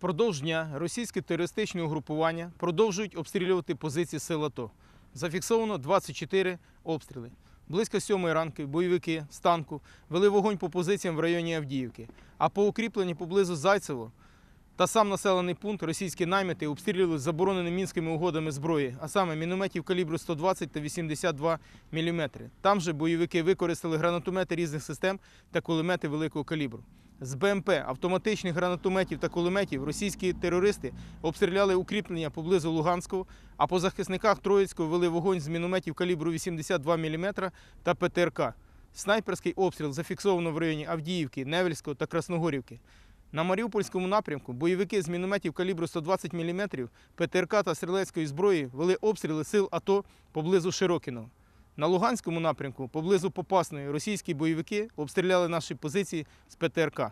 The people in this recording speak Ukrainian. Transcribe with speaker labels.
Speaker 1: Продовж дня російське терористичне угрупування продовжують обстрілювати позиції сил АТО. Зафіксовано 24 обстріли. Близько сьомої ранки бойовики з танку вели вогонь по позиціям в районі Авдіївки, а по укріпленні поблизу Зайцево та сам населений пункт російські найміти обстрілювали заборонені мінськими угодами зброї, а саме мінометів калібру 120 та 82 мм. Там же бойовики використали гранатомети різних систем та кулемети великого калібру з БМП, автоматичних гранатометів та кулеметів російські терористи обстріляли укріплення поблизу Луганського, а по захисниках Троїцького вели вогонь з мінометів калібру 82 мм та ПТРК. Снайперський обстріл зафіксовано в районі Авдіївки, Невельського та Красногорівки. На Маріупольському напрямку бойовики з мінометів калібру 120 мм, ПТРК та стрілецької зброї вели обстріли сил АТО поблизу Широкіного. На Луганському напрямку поблизу Попасної російські бойовики обстріляли наші позиції з ПТРК.